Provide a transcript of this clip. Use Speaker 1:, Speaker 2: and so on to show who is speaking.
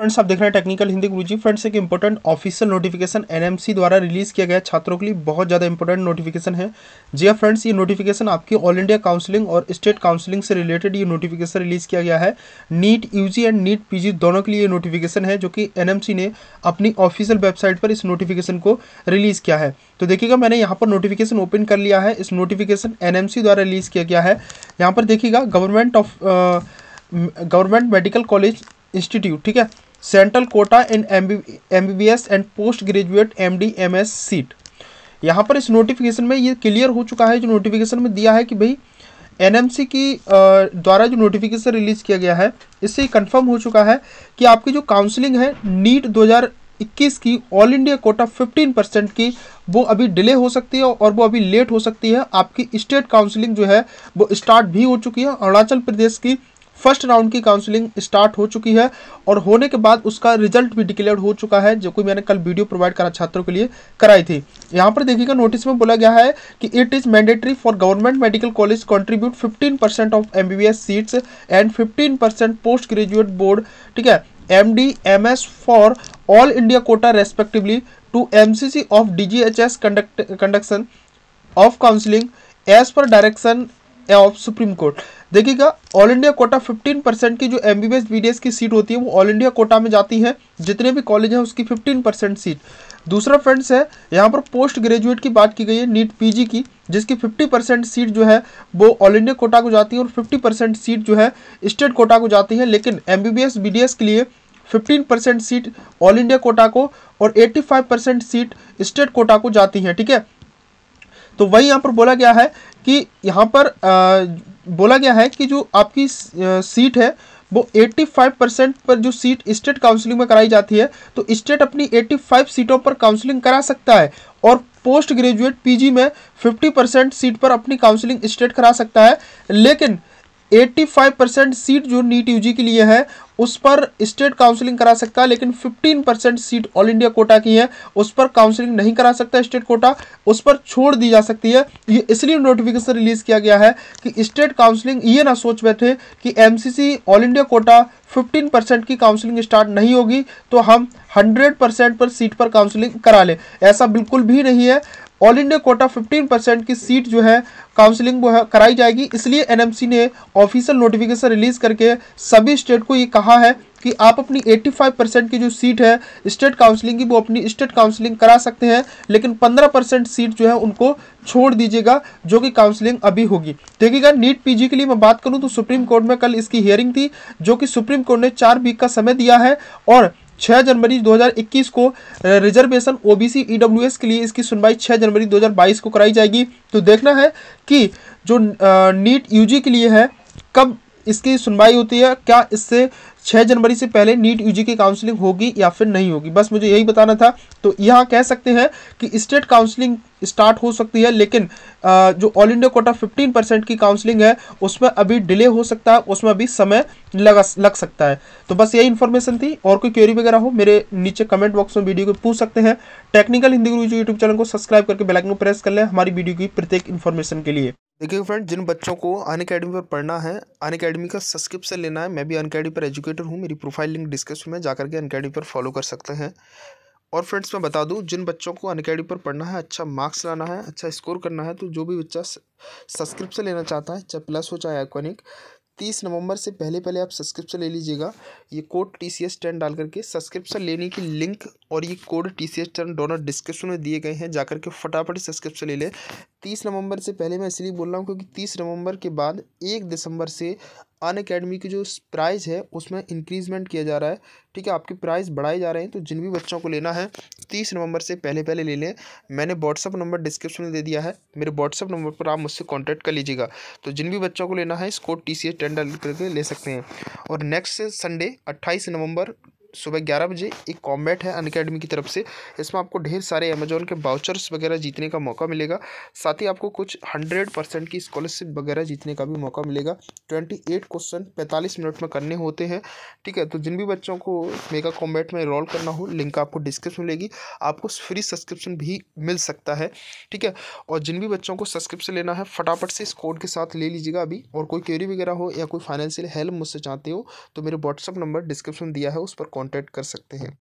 Speaker 1: friends आप देख रहे हैं टेक्निकल हिंदी गुरुजी फ्रेंड्स एक इंपॉर्टेंट ऑफिशियल नोटिफिकेशन एनएमसी द्वारा रिलीज़ किया गया छात्रों के लिए बहुत ज़्यादा इंपॉर्टेंट नोटिफिकेशन है जी हाँ फ्रेंड्स ये नोटिफिकेशन आपकी ऑल इंडिया काउंसलिंग और स्टेट काउंसलिंग से रिलेटेड ये नोटिफिकेशन रिलीज़ किया गया है NEET U and NEET P दोनों के लिए नोटिफिकेशन है जो कि एन ने अपनी ऑफिशियल वेबसाइट पर इस नोटिफिकेशन को रिलीज़ किया है तो देखिएगा मैंने यहाँ पर नोटिफिकेशन ओपन कर लिया है इस नोटिफिकेशन एन द्वारा रिलीज़ किया गया है यहाँ पर देखिएगा government of government medical college institute ठीक है central quota in M B and post graduate M D M S seat यहाँ पर इस नोटिफिकेशन में ये क्लियर हो चुका है जो नोटिफिकेशन में दिया है कि भाई एनएमसी की द्वारा जो नोटिफिकेशन रिलीज़ किया गया है इससे कंफर्म हो चुका है कि आपकी जो काउंसलिंग है नीट 2021 की ऑल इंडिया कोटा 15 परसेंट की वो अभी डिले हो सकती है और वो अभी लेट हो सकती है आपकी स्टेट काउंसलिंग जो है वो स्टार्ट भी हो चुकी है अरुणाचल प्रदेश की फर्स्ट राउंड की काउंसलिंग स्टार्ट हो चुकी है और होने के बाद उसका रिजल्ट भी डिक्लेयर हो चुका है जो कि मैंने कल वीडियो प्रोवाइड करा छात्रों के लिए कराई थी यहाँ पर देखिएगा नोटिस में बोला गया है कि it is mandatory for government medical college contribute fifteen percent of M seats and fifteen percent post graduate board ठीक है M D M S for all India quota respectively to M C C of D G H S conduct conduction of counselling as per direction of supreme court देखिएगा all India quota 15 percent की जो M B B S की seat होती है वो all India Kota में जाती है जितने भी कॉलेज हैं उसकी 15 परसेंट सीट दूसरा फ्रेंड्स है यहाँ पर पोस्ट ग्रेजुएट की बात की गई है नीट पीजी की जिसकी 50 परसेंट सीट जो है वो ऑल इंडिया कोटा को जाती है और 50 परसेंट सीट जो है स्टेट कोटा को जाती है लेकिन एम बी के लिए fifteen seat all India quota को और एट्टी सीट स्टेट कोटा को जाती है ठीक है तो वही यहाँ पर बोला गया है कि यहाँ पर आ, बोला गया है कि जो आपकी सीट है वो 85 परसेंट पर जो सीट स्टेट काउंसलिंग में कराई जाती है तो स्टेट अपनी 85 सीटों पर काउंसलिंग करा सकता है और पोस्ट ग्रेजुएट पीजी में 50 परसेंट सीट पर अपनी काउंसलिंग स्टेट करा सकता है लेकिन 85 परसेंट सीट जो नीट यूजी के लिए है उस पर स्टेट काउंसलिंग करा सकता है लेकिन 15 percent seat all India quota की है उस पर काउंसलिंग नहीं करा सकता स्टेट कोटा उस पर छोड़ दी जा सकती है ये इसलिए नोटिफिकेशन रिलीज किया गया है कि स्टेट काउंसलिंग ये ना सोच बैठे कि MCC all India quota 15 percent की काउंसलिंग स्टार्ट नहीं होगी तो हम 100 परसेंट पर सीट पर काउंसलिंग करा लें ऐसा बिल्कुल भी नहीं है ऑल इंडिया कोटा 15 परसेंट की सीट जो है काउंसलिंग वो है, कराई जाएगी इसलिए एनएमसी ने ऑफिशियल नोटिफिकेशन रिलीज करके सभी स्टेट को ये कहा है कि आप अपनी 85 परसेंट की जो सीट है स्टेट काउंसलिंग की वो अपनी स्टेट काउंसलिंग करा सकते हैं लेकिन 15 परसेंट सीट जो है उनको छोड़ दीजिएगा जो कि काउंसलिंग अभी होगी देखिएगा नीट पीजी के लिए मैं बात करूं तो सुप्रीम कोर्ट में कल इसकी हियरिंग थी जो कि सुप्रीम कोर्ट ने चार वीक का समय दिया है और 6 जनवरी 2021 को रिजर्वेशन ओबीसी ईडब्ल्यूएस के लिए इसकी सुनवाई 6 जनवरी 2022 को कराई जाएगी तो देखना है कि जो नीट यूजी के लिए है कब इसकी सुनवाई होती है क्या इससे छः जनवरी से पहले नीट यूजी की काउंसलिंग होगी या फिर नहीं होगी बस मुझे यही बताना था तो यहाँ कह सकते हैं कि स्टेट काउंसलिंग स्टार्ट हो सकती है लेकिन जो ऑल इंडिया कोटा 15 परसेंट की काउंसलिंग है उसमें अभी डिले हो सकता है उसमें अभी समय लगा लग सकता है तो बस यही इन्फॉर्मेशन थी और कोई क्यूरी वगैरह हो मेरे नीचे कमेंट बॉक्स में वीडियो को पूछ सकते हैं technical Hindi guru YouTube channel को सब्सक्राइब करके बेलाइकन को प्रेस कर लें हमारी वीडियो की प्रत्येक इन्फॉर्मेशन के लिए देखिए फ्रेंड जिन बच्चों को अन अकेडमी पर पढ़ना है अन अकेडमी का सब्सक्रिप्शन लेना है मैं भी अन अकेडमी पर एजुकेटर हूँ मेरी प्रोफाइल लिंक डिस्क्रिप्शन में जाकर के अन अकेडमी पर फॉलो कर सकते हैं और फ्रेंड्स मैं बता दूँ जिन बच्चों को अन अकेडमी पर पढ़ना है अच्छा मार्क्स लाना है अच्छा स्कोर करना है तो जो भी बच्चा सब्सक्रिप्शन लेना चाहता है चाहे प्लस हो चाहे आइकॉनिक तीस नवंबर से पहले पहले आप सब्सक्रिप्शन ले लीजिएगा ये code T C S ten डाल करके सब्सक्रिप्शन लेने की लिंक और ये code T C S ten डोनर डिस्क्रिप्शन में दिए गए हैं जाकर के फटाफट सब्सक्रिप्शन ले लें तीस नवंबर से पहले मैं इसलिए बोल रहा हूँ क्योंकि तीस नवंबर के बाद एक दिसंबर से अन अकेडमी की जो प्राइस है उसमें इंक्रीजमेंट किया जा रहा है ठीक है आपके प्राइस बढ़ाए जा रहे हैं तो जिन भी बच्चों को लेना है तीस नवंबर से पहले पहले ले लें मैंने व्हाट्सअप नंबर डिस्क्रिप्शन में दे दिया है मेरे व्हाट्सअप नंबर पर आप मुझसे कॉन्टैक्ट कर लीजिएगा तो जिन भी बच्चों को लेना है इसको टी सी एस टेंडर करके ले सकते हैं और नेक्स्ट संडे अट्ठाईस नवंबर सुबह ग्यारह बजे एक कॉम्बैट है अनकेडमी की तरफ से इसमें आपको ढेर सारे अमेजोन के बाउचर्स वगैरह जीतने का मौका मिलेगा साथ ही आपको कुछ हंड्रेड परसेंट की स्कॉलरशिप वगैरह जीतने का भी मौका मिलेगा ट्वेंटी एट क्वेश्चन पैंतालीस मिनट में करने होते हैं ठीक है तो जिन भी बच्चों को मेगा कॉम्बैट में इनरोल करना हो लिंक आपको डिस्क्रिप्शन मिलेगी आपको फ्री सब्सक्रिप्शन भी मिल सकता है ठीक है और जिन भी बच्चों को सब्सक्रिप्शन लेना है फटाफट से इस कोड के साथ ले लीजिएगा अभी और कोई क्वेरी वगैरह हो या कोई फाइनेंशियल हेल्प मुझसे चाहते हो तो मेरे व्हाट्सअप नंबर डिस्क्रिप्शन दिया है उस पर कॉन्टैक्ट कर सकते हैं